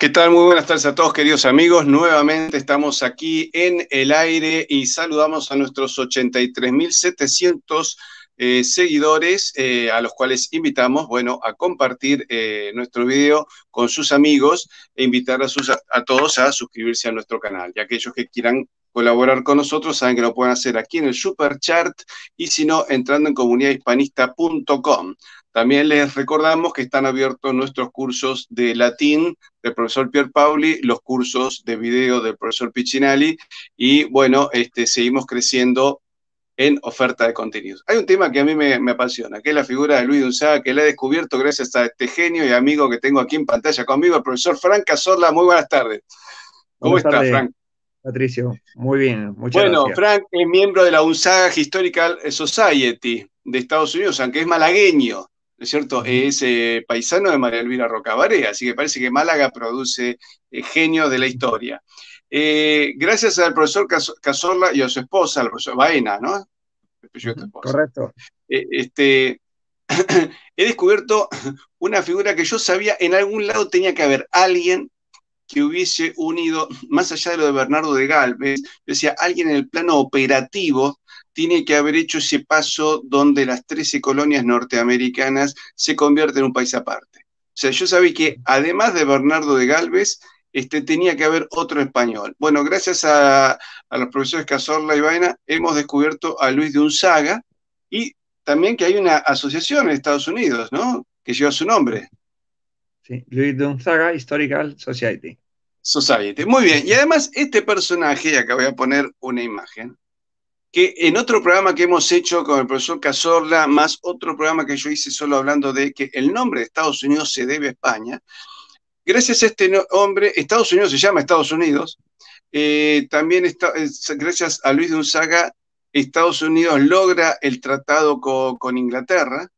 ¿Qué tal? Muy buenas tardes a todos, queridos amigos. Nuevamente estamos aquí en el aire y saludamos a nuestros 83.700 eh, seguidores, eh, a los cuales invitamos, bueno, a compartir eh, nuestro video con sus amigos e invitar a, sus, a todos a suscribirse a nuestro canal. Y aquellos que quieran colaborar con nosotros, saben que lo pueden hacer aquí en el Super chart y si no, entrando en comunidadhispanista.com. También les recordamos que están abiertos nuestros cursos de latín del profesor Pierre Pauli, los cursos de video del profesor Piccinali y bueno, este, seguimos creciendo en oferta de contenidos. Hay un tema que a mí me, apasiona, que es la figura de Luis Dunzaga, que la he descubierto gracias a este genio y amigo que tengo aquí en pantalla conmigo, el profesor Frank Casorla. Muy buenas tardes. ¿Cómo estás, Frank? Patricio, muy bien, muchas bueno, Frank es miembro de la Unsaga Historical Society de Estados Unidos, aunque es malagueño es cierto? Es eh, paisano de María Elvira Rocabaré, así que parece que Málaga produce eh, genio de la historia. Eh, gracias al profesor Casorla y a su esposa, al profesor Baena, ¿no? Correcto. este, he descubierto una figura que yo sabía, en algún lado tenía que haber alguien que hubiese unido, más allá de lo de Bernardo de Galvez, decía, alguien en el plano operativo tiene que haber hecho ese paso donde las 13 colonias norteamericanas se convierten en un país aparte. O sea, yo sabía que además de Bernardo de Galvez, este, tenía que haber otro español. Bueno, gracias a, los profesores Cazorla y Vaina, hemos descubierto a Luis de Unzaga y también que hay una asociación en Estados Unidos, ¿no? Que lleva su nombre. Sí, Luis de Unzaga Historical Society. Society. Muy bien. Y además, este personaje, acá voy a poner una imagen, que en otro programa que hemos hecho con el profesor Casorla, más otro programa que yo hice solo hablando de que el nombre de Estados Unidos se debe a España, gracias a este hombre, Estados Unidos se llama Estados Unidos, eh, también está, gracias a Luis de Unzaga, Estados Unidos logra el tratado con Inglaterra,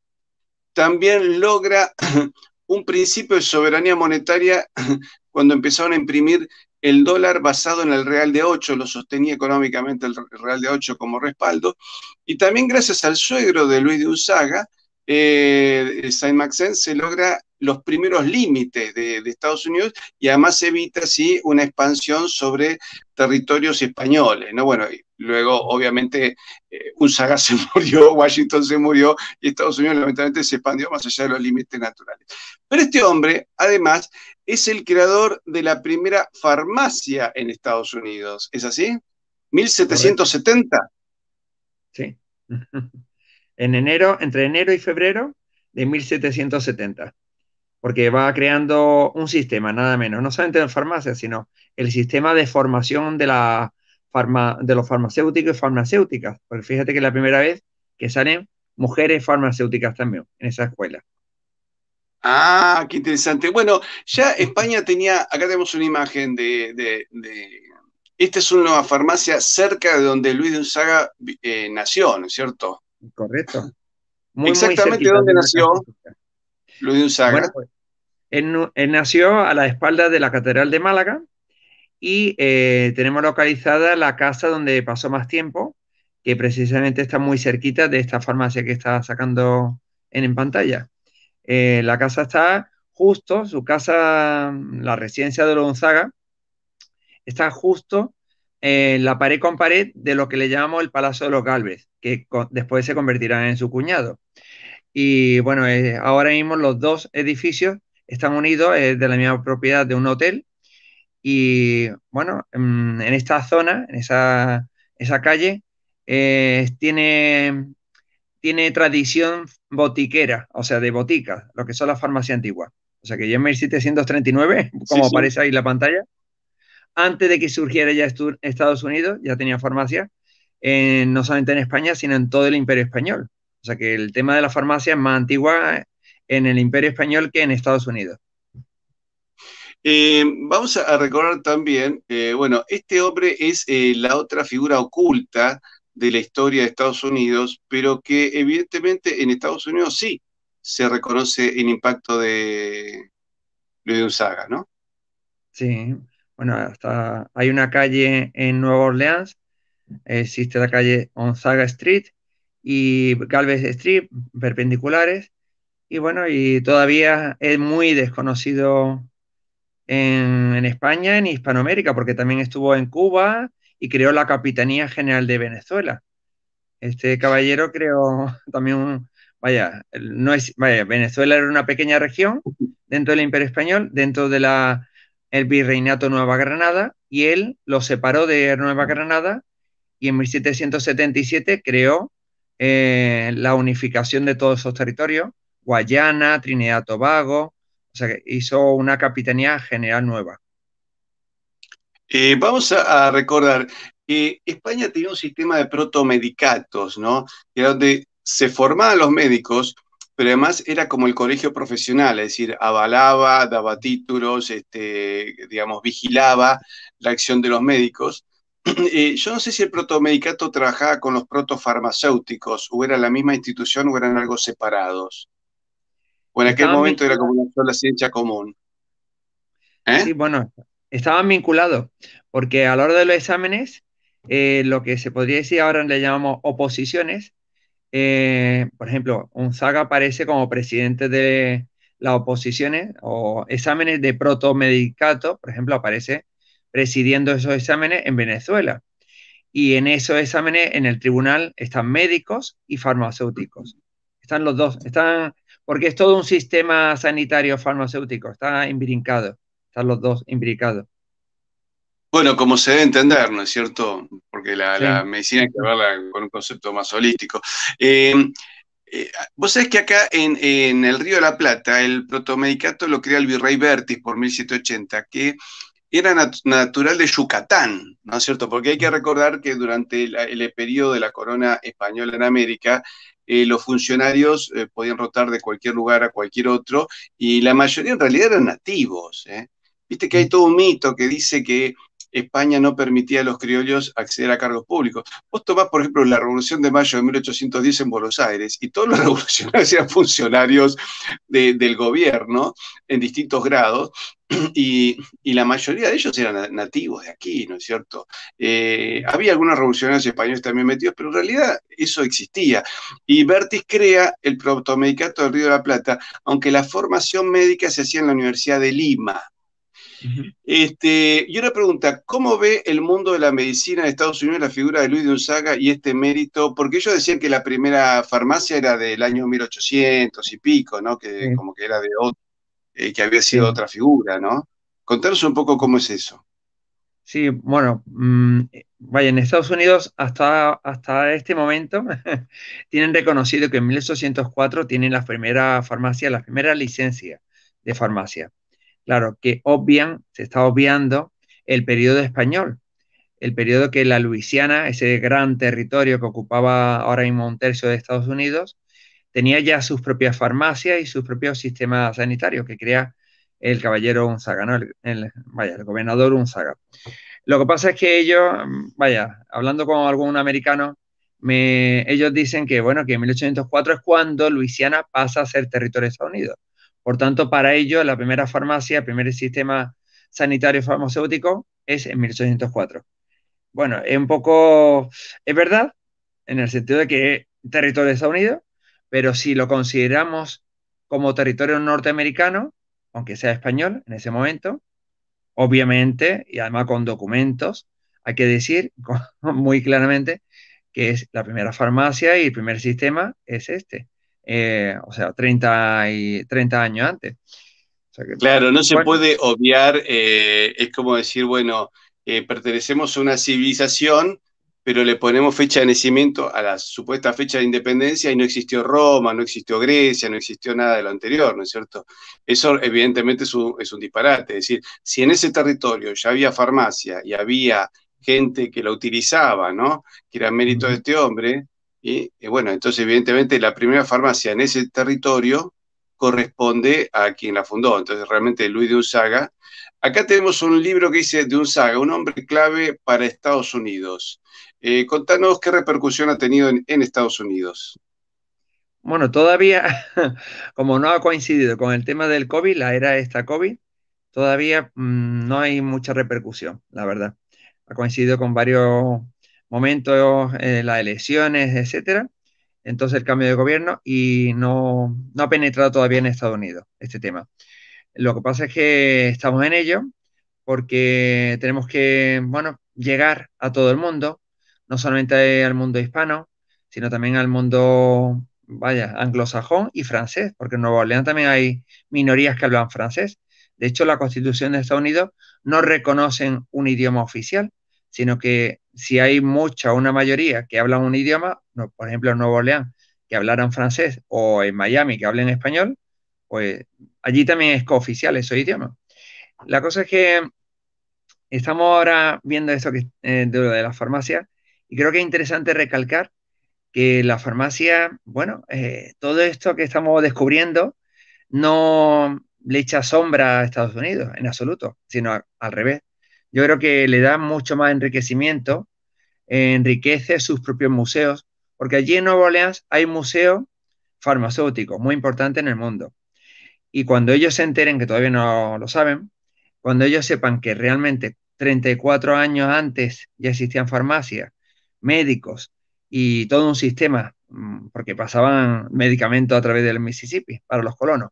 también logra un principio de soberanía monetaria cuando empezaron a imprimir el dólar basado en el real de 8, lo sostenía económicamente el real de 8 como respaldo, y también gracias al suegro de Luis de Usaga, eh, Saint Maxen se logra los primeros límites de, Estados Unidos y además evita así una expansión sobre territorios españoles, ¿no? Bueno, luego obviamente eh, un se murió, Washington se murió y Estados Unidos lamentablemente se expandió más allá de los límites naturales. Pero este hombre, además, es el creador de la primera farmacia en Estados Unidos, ¿es así? 1770. Sí. En enero, entre enero y febrero de 1770 porque va creando un sistema, nada menos, no solamente de farmacia, sino el sistema de formación de, la de los farmacéuticos y farmacéuticas, porque fíjate que es la primera vez que salen mujeres farmacéuticas también en esa escuela. Ah, qué interesante. Bueno, ya España tenía, acá tenemos una imagen de, esta es una farmacia cerca de donde Luis de Unzaga eh, nació, ¿no es cierto? Correcto. Exactamente donde nació. Luis Bueno, pues, él, nació a la espalda de la Catedral de Málaga y eh, tenemos localizada la casa donde pasó más tiempo, que precisamente está muy cerquita de esta farmacia que está sacando en, pantalla. Eh, la casa está justo, su casa, la residencia de los Gonzaga, está justo en la pared con pared de lo que le llamamos el Palacio de los Galvez, que después se convertirá en su cuñado. Y bueno, eh, ahora mismo los dos edificios están unidos eh, de la misma propiedad de un hotel. Y bueno, en, esta zona, en esa, calle, eh, tiene, tiene tradición botiquera, o sea, de botica, lo que son las farmacias antiguas. O sea, que ya en 1739, como aparece ahí en la pantalla, antes de que surgiera ya Estados Unidos, ya tenía farmacia, no solamente en España, sino en todo el imperio español. O sea que el tema de la farmacia es más antigua en el Imperio Español que en Estados Unidos. Eh, vamos a recordar también, eh, bueno, este hombre es eh, la otra figura oculta de la historia de Estados Unidos, pero que evidentemente en Estados Unidos sí se reconoce el impacto de Luis saga, ¿no? Sí, bueno, hay una calle en Nueva Orleans, existe la calle Gonzaga Street, y Galvez Strip perpendiculares. Y bueno, y todavía es muy desconocido en, España, en Hispanoamérica, porque también estuvo en Cuba y creó la Capitanía General de Venezuela. Este caballero creó también vaya, no es, vaya, Venezuela era una pequeña región dentro del Imperio Español, dentro de el virreinato Nueva Granada y él lo separó de Nueva Granada y en 1777 creó eh, la unificación de todos esos territorios, Guayana, Trinidad Tobago, o sea que hizo una capitanía general nueva. Eh, vamos a, recordar, que eh, España tenía un sistema de protomedicatos, ¿no? Que era donde se formaban los médicos, pero además era como el colegio profesional, es decir, avalaba, daba títulos, este, digamos, vigilaba la acción de los médicos. Eh, yo no sé si el protomedicato trabajaba con los protofarmacéuticos, o era la misma institución, o eran algo separados. O en aquel momento era como la ciencia común. ¿Eh? Sí, bueno, estaban vinculados, porque a la hora de los exámenes, eh, lo que se podría decir ahora le llamamos oposiciones, por ejemplo, un Saga aparece como presidente de las oposiciones o exámenes de protomedicato, por ejemplo, aparece presidiendo esos exámenes en Venezuela. Y en esos exámenes, en el tribunal, están médicos y farmacéuticos. Están los dos, están, porque es todo un sistema sanitario farmacéutico, está imbrincado, están los dos imbricados. Bueno, como se debe entender, ¿no es cierto? Porque la, medicina hay que verla con un concepto más holístico. Eh, eh, vos sabés que acá en, en, el Río de la Plata, el protomedicato lo crea el virrey Bertis por 1780, que era natural de Yucatán, ¿no es cierto? Porque hay que recordar que durante el, periodo de la corona española en América, eh, los funcionarios eh, podían rotar de cualquier lugar a cualquier otro, y la mayoría en realidad eran nativos. ¿eh? Viste que hay todo un mito que dice que España no permitía a los criollos acceder a cargos públicos. Vos tomás, por ejemplo, la Revolución de Mayo de 1810 en Buenos Aires y todos los revolucionarios eran funcionarios del gobierno en distintos grados y, la mayoría de ellos eran nativos de aquí, ¿no es cierto? Eh, había algunos revolucionarios españoles también metidos, pero en realidad eso existía. Y Bertis crea el protomedicato del Río de la Plata, aunque la formación médica se hacía en la Universidad de Lima, este, y una pregunta, ¿cómo ve el mundo de la medicina en Estados Unidos la figura de Luis de y este mérito? Porque ellos decían que la primera farmacia era del año 1800 y pico, ¿no? Que como que era de eh, que había sido otra figura, ¿no? Contanos un poco cómo es eso. Sí, bueno, mm, vaya, en Estados Unidos hasta, hasta este momento tienen reconocido que en 1804 tienen la primera farmacia, la primera licencia de farmacia. Claro, que obvian, se está obviando el periodo español, el periodo que la Luisiana, ese gran territorio que ocupaba ahora mismo un tercio de Estados Unidos, tenía ya sus propias farmacias y sus propios sistemas sanitarios que crea el caballero Unzaga, El, vaya, el gobernador Unzaga. Lo que pasa es que ellos, vaya, hablando con algún americano, ellos dicen que, bueno, que en 1804 es cuando Luisiana pasa a ser territorio de Estados Unidos. Por tanto, para ello, la primera farmacia, el primer sistema sanitario farmacéutico es en 1804. Bueno, es un poco, es verdad, en el sentido de que es territorio de Estados Unidos, pero si lo consideramos como territorio norteamericano, aunque sea español en ese momento, obviamente, y además con documentos, hay que decir muy claramente que es la primera farmacia y el primer sistema es este. Eh, o sea, 30, años antes. claro, no se puede obviar, eh, es como decir, bueno, eh, pertenecemos a una civilización, pero le ponemos fecha de nacimiento a la supuesta fecha de independencia y no existió Roma, no existió Grecia, no existió nada de lo anterior, ¿no es cierto? Eso evidentemente es un, es un disparate, es decir, si en ese territorio ya había farmacia y había gente que la utilizaba, ¿no? Que era mérito de este hombre, y bueno, entonces evidentemente la primera farmacia en ese territorio corresponde a quien la fundó, entonces realmente Luis de Unzaga. Acá tenemos un libro que dice de Unzaga, un hombre clave para Estados Unidos. Eh, contanos qué repercusión ha tenido en, Estados Unidos. Bueno, todavía, como no ha coincidido con el tema del COVID, la era esta COVID, todavía mm, no hay mucha repercusión, la verdad. Ha coincidido con varios momentos, eh, las elecciones, etcétera. Entonces el cambio de gobierno y no, ha penetrado todavía en Estados Unidos este tema. Lo que pasa es que estamos en ello porque tenemos que, bueno, llegar a todo el mundo, no solamente al mundo hispano, sino también al mundo, vaya, anglosajón y francés, porque en Nueva Orleans también hay minorías que hablan francés. De hecho, la Constitución de Estados Unidos no reconocen un idioma oficial, sino que si hay mucha, una mayoría que hablan un idioma, no, por ejemplo en Nueva Orleans, que hablaran francés, o en Miami, que hablen español, pues allí también es cooficial ese idioma. La cosa es que estamos ahora viendo esto que, eh, de la farmacia y creo que es interesante recalcar que la farmacia, bueno, eh, todo esto que estamos descubriendo no le echa sombra a Estados Unidos en absoluto, sino al revés. Yo creo que le da mucho más enriquecimiento, eh, enriquece sus propios museos, porque allí en Nueva Orleans hay museos farmacéuticos muy importantes en el mundo. Y cuando ellos se enteren, que todavía no lo saben, cuando ellos sepan que realmente 34 años antes ya existían farmacias, médicos y todo un sistema, mm, porque pasaban medicamentos a través del Mississippi para los colonos,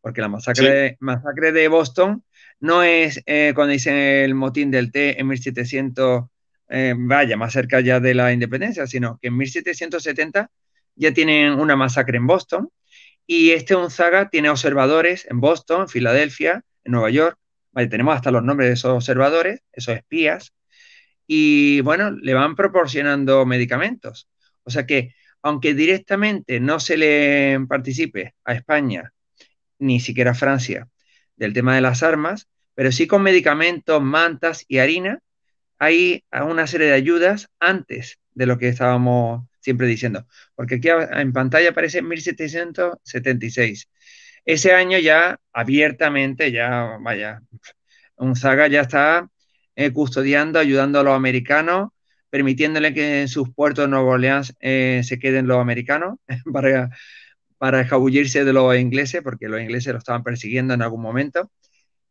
porque la masacre, masacre de Boston no es eh, cuando dicen el motín del té en 1700, eh, vaya, más cerca ya de la independencia, sino que en 1770 ya tienen una masacre en Boston y este Unzaga tiene observadores en Boston, en Filadelfia, en Nueva York, vale, tenemos hasta los nombres de esos observadores, esos espías, y bueno, le van proporcionando medicamentos. O sea que, aunque directamente no se le participe a España, ni siquiera a Francia, del tema de las armas, pero sí con medicamentos, mantas y harina, hay una serie de ayudas antes de lo que estábamos siempre diciendo. Porque aquí en pantalla aparece 1776. Ese año ya abiertamente, ya vaya, Unzaga ya está eh, custodiando, ayudando a los americanos, permitiéndole que en sus puertos de Nueva Orleans eh, se queden los americanos para, para escabullirse de los ingleses, porque los ingleses lo estaban persiguiendo en algún momento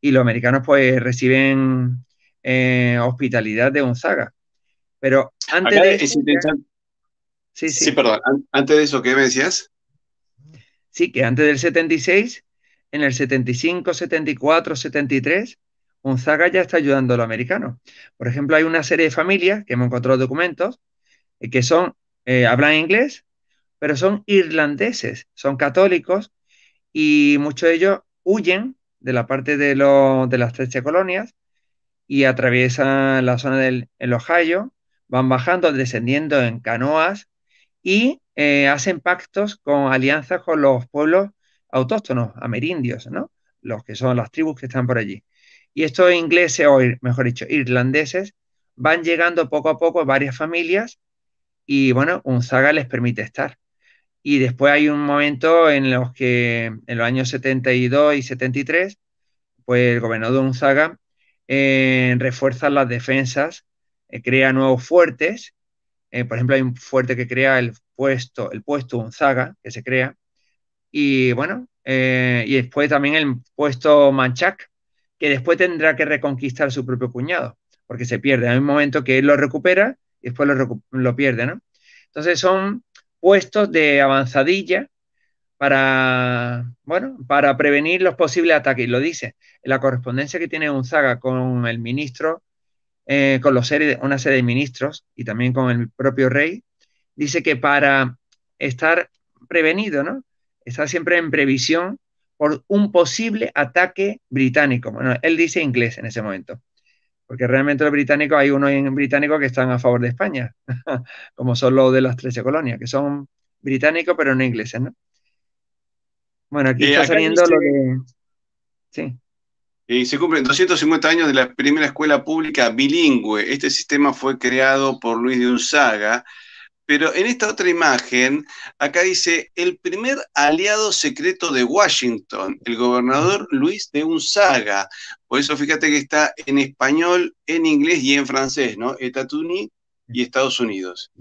y los americanos pues reciben eh, hospitalidad de Gonzaga. Pero antes de... Sí, perdón. Antes de eso, ¿qué me decías? Sí, que antes del 76, en el 75, 74, 73, Gonzaga ya está ayudando a los americanos. Por ejemplo, hay una serie de familias que hemos encontrado documentos eh, que son, eh, hablan inglés, pero son irlandeses, son católicos y muchos de ellos huyen de la parte de, las 13 colonias y atraviesan la zona del Ohio, van bajando, descendiendo en canoas y eh, hacen pactos con alianzas con los pueblos autóctonos, amerindios, ¿no? Los que son las tribus que están por allí. Y estos ingleses, o mejor dicho, irlandeses, van llegando poco a poco varias familias y bueno, un zaga les permite estar. Y después hay un momento en los que, en los años 72 y 73, pues el gobernador Unzaga eh, refuerza las defensas, eh, crea nuevos fuertes. Eh, por ejemplo, hay un fuerte que crea el puesto, el puesto Unzaga, que se crea. Y bueno, eh, y después también el puesto Manchac, que después tendrá que reconquistar su propio cuñado, porque se pierde. Hay un momento que él lo recupera y después lo, lo pierde, ¿no? Entonces son puestos de avanzadilla para, bueno, para prevenir los posibles ataques. Lo dice en la correspondencia que tiene Gonzaga con el ministro, eh, con los una serie de ministros y también con el propio rey, dice que para estar prevenido, ¿no? Estar siempre en previsión por un posible ataque británico. Bueno, él dice inglés en ese momento porque realmente los británicos, hay unos británicos que están a favor de España, como son los de las 13 colonias, que son británicos pero no ingleses, ¿no? Bueno, aquí eh, está saliendo lo que Sí. Y eh, se cumplen 250 años de la primera escuela pública bilingüe. Este sistema fue creado por Luis de Unzaga, pero en esta otra imagen, acá dice, el primer aliado secreto de Washington, el gobernador Luis de Unzaga. Por eso fíjate que está en español, en inglés y en francés, ¿no? Etatuni y Estados Unidos.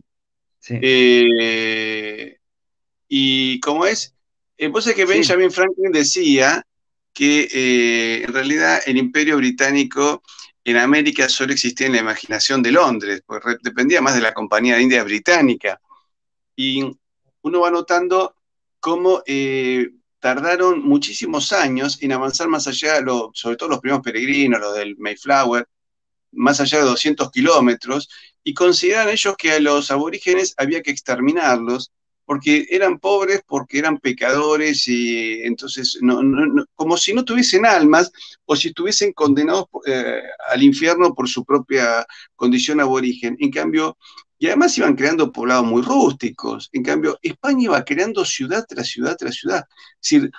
Sí. Eh, ¿Y cómo es? Eh, vos es que Benjamin Franklin decía que eh, en realidad el imperio británico en América solo existía en la imaginación de Londres, pues dependía más de la Compañía de Indias Británica. Y uno va notando cómo eh, tardaron muchísimos años en avanzar más allá, sobre todo los primeros peregrinos, los del Mayflower, más allá de 200 kilómetros, y consideran ellos que a los aborígenes había que exterminarlos porque eran pobres, porque eran pecadores y entonces, no, como si no tuviesen almas o si estuviesen condenados eh, al infierno por su propia condición aborigen. En cambio, y además iban creando poblados muy rústicos. En cambio, España iba creando ciudad tras ciudad tras ciudad. Es decir,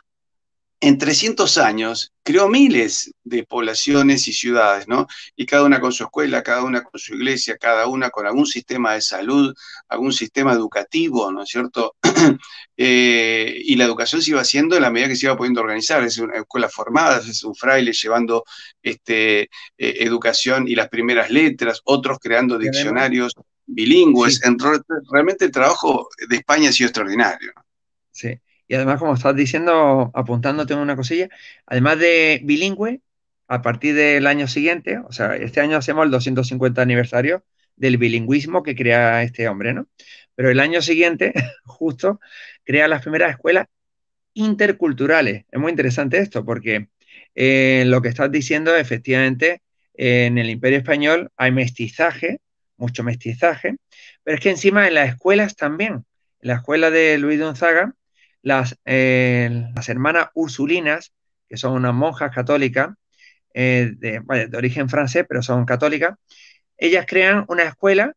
en 300 años creó miles de poblaciones y ciudades, ¿no? Y cada una con su escuela, cada una con su iglesia, cada una con algún sistema de salud, algún sistema educativo, ¿no es cierto? Eh, y la educación se iba haciendo en la medida que se iba pudiendo organizar, es una escuela formada, es un fraile llevando este, eh, educación y las primeras letras, otros creando diccionarios bilingües. realmente el trabajo de España ha sido extraordinario. Sí. Y además, como estás diciendo, apuntándote una cosilla, además de bilingüe, a partir del año siguiente, o sea, este año hacemos el 250 aniversario del bilingüismo que crea este hombre, ¿no? Pero el año siguiente, justo, crea las primeras escuelas interculturales. Es muy interesante esto, porque eh, lo que estás diciendo, efectivamente, en el Imperio Español hay mestizaje, mucho mestizaje, pero es que encima en las escuelas también. En la escuela de Luis Gonzaga las, eh, las hermanas ursulinas, que son unas monjas católicas, eh, de, origen francés, pero son católicas, ellas crean una escuela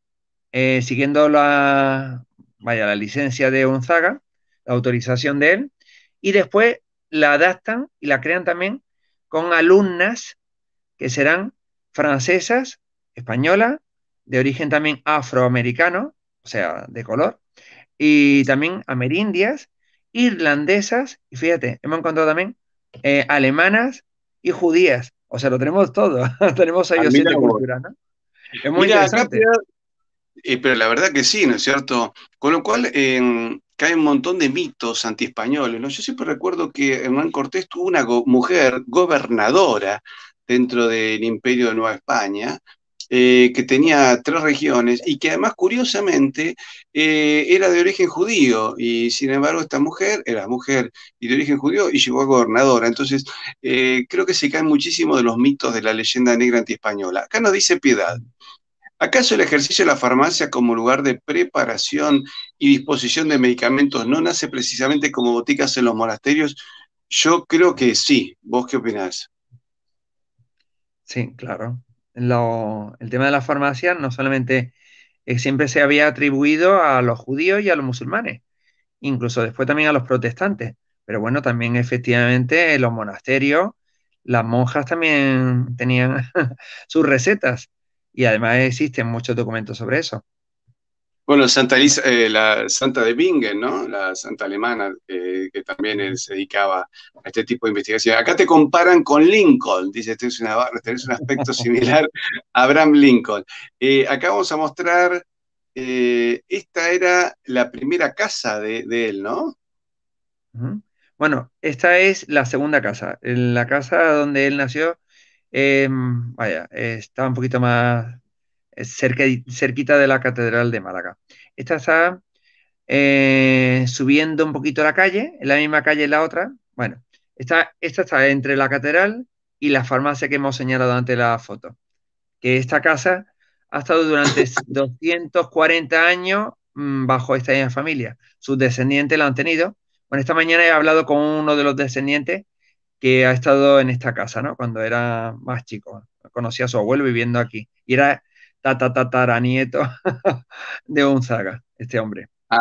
eh, siguiendo la, vaya, la licencia de Gonzaga, la autorización de él, y después la adaptan y la crean también con alumnas que serán francesas, españolas, de origen también afroamericano, o sea, de color, y también amerindias, irlandesas, y fíjate, hemos encontrado también eh, alemanas y judías. O sea, lo tenemos todo. tenemos ahí y ah, siete ¿no? Es muy pero la verdad que sí, ¿no es cierto? Con lo cual eh, caen un montón de mitos antiespañoles, ¿no? Yo siempre recuerdo que Hernán Cortés tuvo una mujer gobernadora dentro del imperio de Nueva España, eh, que tenía tres regiones y que además curiosamente eh, era de origen judío y sin embargo esta mujer era mujer y de origen judío y llegó a gobernadora. Entonces eh, creo que se caen muchísimo de los mitos de la leyenda negra antiespañola. Acá nos dice piedad. ¿Acaso el ejercicio de la farmacia como lugar de preparación y disposición de medicamentos no nace precisamente como boticas en los monasterios? Yo creo que sí. ¿Vos qué opinás? Sí, claro lo, el tema de la farmacia no solamente siempre se había atribuido a los judíos y a los musulmanes, incluso después también a los protestantes. Pero bueno, también efectivamente los monasterios, las monjas también tenían sus recetas y además existen muchos documentos sobre eso. Bueno, Santa, Elisa, eh, la Santa de Bingen, ¿no? La Santa alemana, eh, que también se dedicaba a este tipo de investigación. Acá te comparan con Lincoln, dice, tenés, una, un aspecto similar a Abraham Lincoln. Eh, acá vamos a mostrar, esta era la primera casa de, él, ¿no? Bueno, esta es la segunda casa. La casa donde él nació, em, vaya, está un poquito más cerca, cerquita de la Catedral de Málaga. Esta está eh, subiendo un poquito la calle, en la misma calle la otra. Bueno, esta, esta está entre la Catedral y la farmacia que hemos señalado antes la foto. Que esta casa ha estado durante 240 años mm, bajo esta misma familia. Sus descendientes la han tenido. Bueno, esta mañana he hablado con uno de los descendientes que ha estado en esta casa, ¿no? Cuando era más chico. Conocía a su abuelo viviendo aquí. Y era nieto de Unzaga, este hombre. Ah,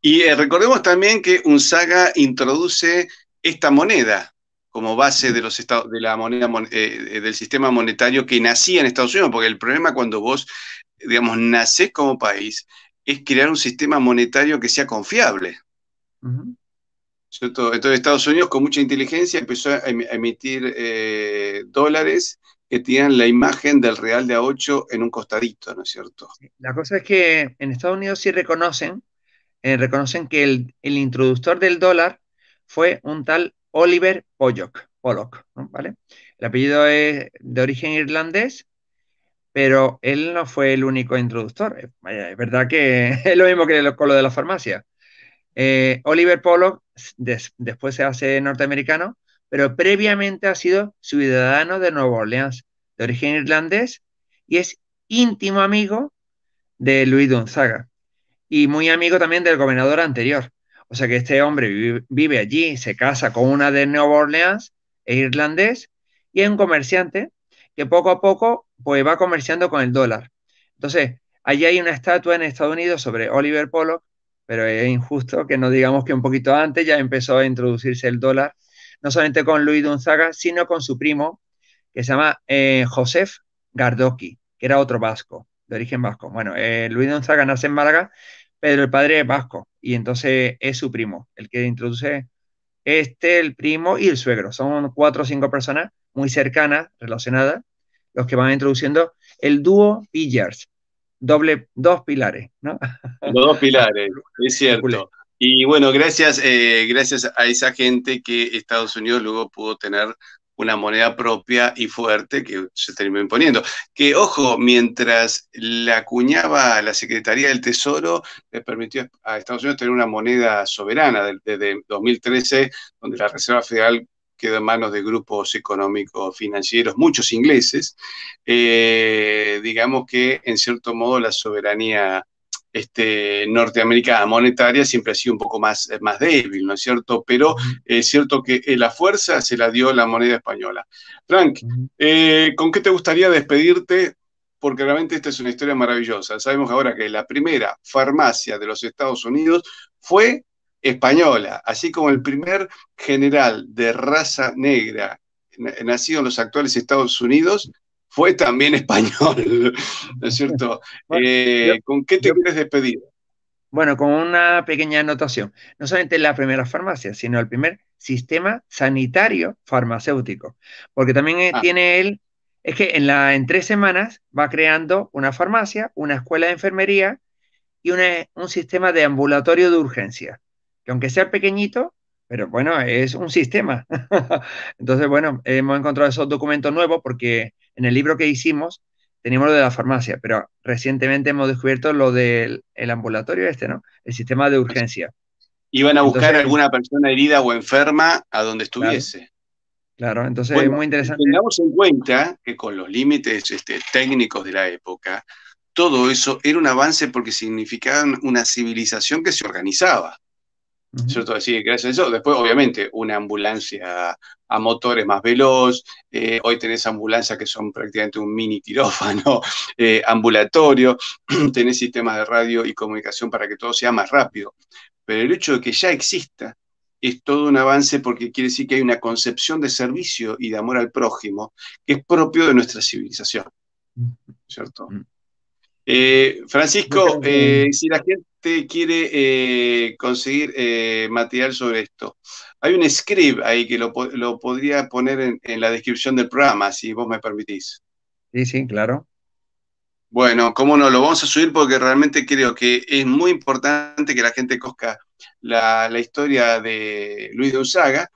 y eh, recordemos también que Unzaga introduce esta moneda como base de, los estados, de la moneda eh, eh, del sistema monetario que nacía en Estados Unidos, porque el problema cuando vos, digamos, nacés como país es crear un sistema monetario que sea confiable. Entonces Estados Unidos con mucha inteligencia empezó a emitir dólares que tienen la imagen del real de A8 en un costadito, ¿no es cierto? La cosa es que en Estados Unidos sí reconocen, eh, reconocen que el, el, introductor del dólar fue un tal Oliver Pollock, Pollock ¿vale? El apellido es de origen irlandés, pero él no fue el único introductor. Eh, es verdad que es lo mismo que lo de la farmacia. Eh, Oliver Pollock después se hace norteamericano pero previamente ha sido ciudadano de Nueva Orleans, de origen irlandés, y es íntimo amigo de Luis Dunzaga, y muy amigo también del gobernador anterior. O sea que este hombre vive allí, se casa con una de Nueva Orleans, e irlandés, y es un comerciante que poco a poco pues, va comerciando con el dólar. Entonces, allí hay una estatua en Estados Unidos sobre Oliver Pollock, pero es injusto que no digamos que un poquito antes ya empezó a introducirse el dólar no solamente con Luis Gonzaga, sino con su primo, que se llama eh, Josef Gardoki, que era otro vasco, de origen vasco. Bueno, eh, Luis Gonzaga nace en Málaga, pero el padre es vasco, y entonces es su primo, el que introduce este, el primo y el suegro. Son cuatro o cinco personas muy cercanas, relacionadas, los que van introduciendo el dúo Pillars, doble, dos pilares, ¿no? Dos pilares, es cierto. Y bueno, gracias, eh, gracias a esa gente que Estados Unidos luego pudo tener una moneda propia y fuerte que se terminó imponiendo. Que, ojo, mientras la acuñaba la Secretaría del Tesoro, le permitió a Estados Unidos tener una moneda soberana desde 2013, donde la Reserva Federal quedó en manos de grupos económicos financieros, muchos ingleses. Eh, digamos que, en cierto modo, la soberanía este, norteamericana monetaria siempre ha sido un poco más, eh, más débil, ¿no es cierto? Pero eh, es cierto que eh, la fuerza se la dio la moneda española. Frank, ¿con qué te gustaría despedirte? Porque realmente esta es una historia maravillosa. Sabemos ahora que la primera farmacia de los Estados Unidos fue española, así como el primer general de raza negra nacido en los actuales Estados Unidos fue también español, ¿no es cierto? Eh, ¿Con qué te quieres Bueno, con una pequeña anotación. No solamente la primera farmacia, sino el primer sistema sanitario farmacéutico, porque también eh, ah. tiene él, es que en, la, en tres semanas va creando una farmacia, una escuela de enfermería y un sistema de ambulatorio de urgencia, que aunque sea pequeñito, pero bueno, es un sistema. Entonces, bueno, hemos encontrado esos documentos nuevos porque en el libro que hicimos teníamos lo de la farmacia, pero recientemente hemos descubierto lo del ambulatorio este, ¿no? El sistema de urgencia. Iban a buscar a alguna persona herida o enferma a donde estuviese. Claro, entonces es muy interesante. Tengamos en cuenta que con los límites este, técnicos de la época, todo eso era un avance porque significaban una civilización que se organizaba. ¿Cierto? Así gracias a eso. Después, obviamente, una ambulancia a motores más veloz. Eh, hoy tenés ambulancias que son prácticamente un mini quirófano eh, ambulatorio. tenés sistemas de radio y comunicación para que todo sea más rápido. Pero el hecho de que ya exista es todo un avance porque quiere decir que hay una concepción de servicio y de amor al prójimo que es propio de nuestra civilización. ¿Cierto? Eh, Francisco, si la gente este quiere eh, conseguir eh, material sobre esto, hay un script ahí que lo, podría poner en, la descripción del programa, si vos me permitís. Sí, sí, claro. Bueno, cómo no, lo vamos a subir porque realmente creo que es muy importante que la gente conozca la, historia de Luis de Usaga.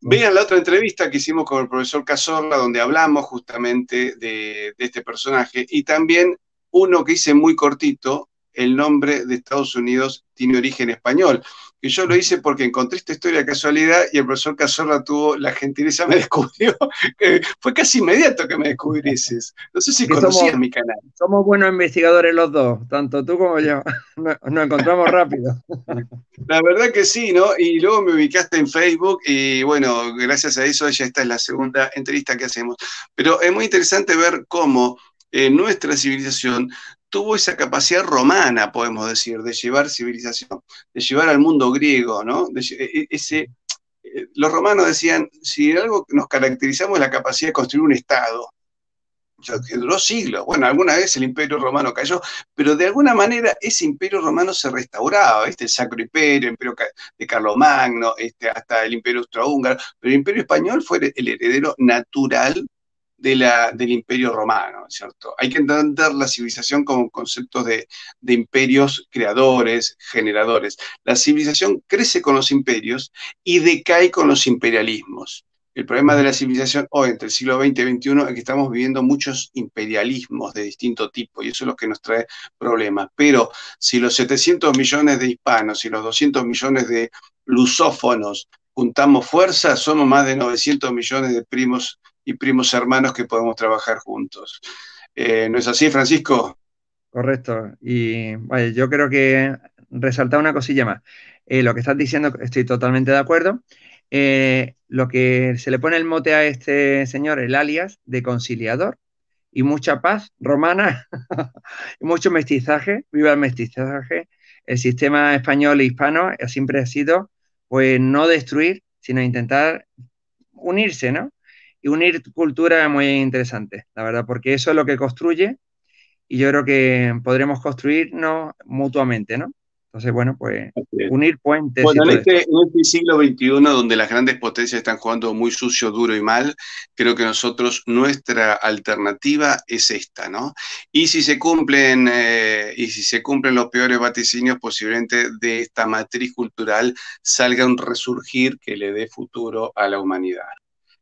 Vean la otra entrevista que hicimos con el profesor Cazorla, donde hablamos justamente de este personaje, y también uno que hice muy cortito, el nombre de Estados Unidos tiene origen español. Y yo lo hice porque encontré esta historia de casualidad y el profesor Cazorra tuvo la gentileza, me descubrió. Que fue casi inmediato que me descubriese. No sé si conocías mi canal. Somos buenos investigadores los dos, tanto tú como yo. Nos, encontramos rápido. La verdad que sí, ¿no? Y luego me ubicaste en Facebook y bueno, gracias a eso ya esta es la segunda entrevista que hacemos. Pero es muy interesante ver cómo nuestra civilización tuvo esa capacidad romana, podemos decir, de llevar civilización, de llevar al mundo griego, ¿no? E-, e-, ese, eh, los romanos decían, si algo nos caracterizamos es la capacidad de construir un Estado, que duró siglos. Bueno, alguna vez el imperio romano cayó, pero de alguna manera ese imperio romano se restauraba, este el Sacro Imperio, el imperio de Carlomagno, este, hasta el imperio austrohúngaro, pero el imperio español fue el heredero natural del imperio romano, ¿cierto? Hay que entender la civilización como conceptos de, de imperios creadores, generadores. La civilización crece con los imperios y decae con los imperialismos. El problema de la civilización hoy, entre el siglo XX y XXI, es que estamos viviendo muchos imperialismos de distinto tipo y eso es lo que nos trae problemas. Pero si los 700 millones de hispanos y los 200 millones de lusófonos juntamos fuerzas, somos más de 900 millones de primos y primos hermanos que podemos trabajar juntos. Eh, ¿No es así, Francisco? Correcto. Y yo creo que resaltar una cosilla más. Eh, lo que estás diciendo, estoy totalmente de acuerdo. Eh, lo que se le pone el mote a este señor, el alias de conciliador, y mucha paz romana, mucho mestizaje, viva el mestizaje. El sistema español e hispano siempre ha sido pues no destruir, sino intentar unirse, ¿no? Y unir cultura muy interesante, la verdad, porque eso es lo que construye y yo creo que podremos construirnos mutuamente, ¿no? Entonces, bueno, pues unir puentes. Bueno, este, en este, siglo XXI, donde las grandes potencias están jugando muy sucio, duro y mal, creo que nosotros, nuestra alternativa es esta, ¿no? Y si se cumplen, eh, y si se cumplen los peores vaticinios, posiblemente de esta matriz cultural salga un resurgir que le dé futuro a la humanidad.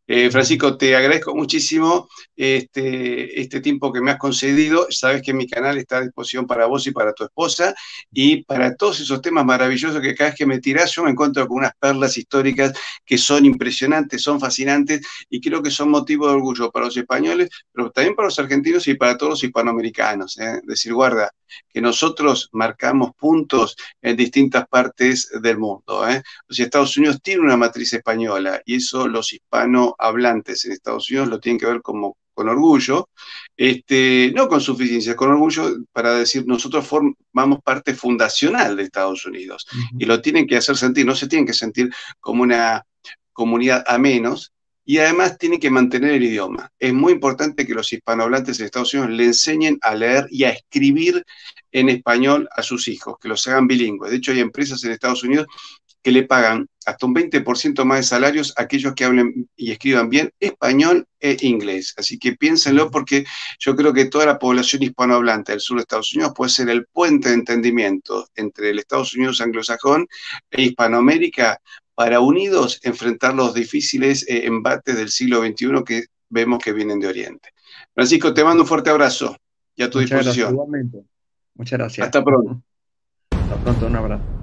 Eh, Francisco, te agradezco muchísimo este, este, tiempo que me has concedido. Sabes que mi canal está a disposición para vos y para tu esposa y para todos esos temas maravillosos que cada vez que me tirás yo me encuentro con unas perlas históricas que son impresionantes, son fascinantes y creo que son motivo de orgullo para los españoles, pero también para los argentinos y para todos los hispanoamericanos. ¿eh? es Decir, guarda, que nosotros marcamos puntos en distintas partes del mundo. ¿eh? O Estados Unidos tiene una matriz española y eso los hispanos hablantes en Estados Unidos lo tienen que ver como con orgullo, este, no con suficiencia, con orgullo para decir nosotros formamos parte fundacional de Estados Unidos y lo tienen que hacer sentir, no se tienen que sentir como una comunidad a menos y además tienen que mantener el idioma. Es muy importante que los hispanohablantes en Estados Unidos le enseñen a leer y a escribir en español a sus hijos, que los hagan bilingües. De hecho, hay empresas en Estados Unidos que le pagan hasta un 20% más de salarios a aquellos que hablen y escriban bien español e inglés. Así que piénsenlo porque yo creo que toda la población hispanohablante del sur de Estados Unidos puede ser el puente de entendimiento entre el Estados Unidos anglosajón e Hispanoamérica para unidos enfrentar los difíciles eh, embates del siglo XXI que vemos que vienen de Oriente. Francisco, te mando un fuerte abrazo y a tu disposición. Muchas gracias. Hasta pronto. Hasta pronto, un abrazo.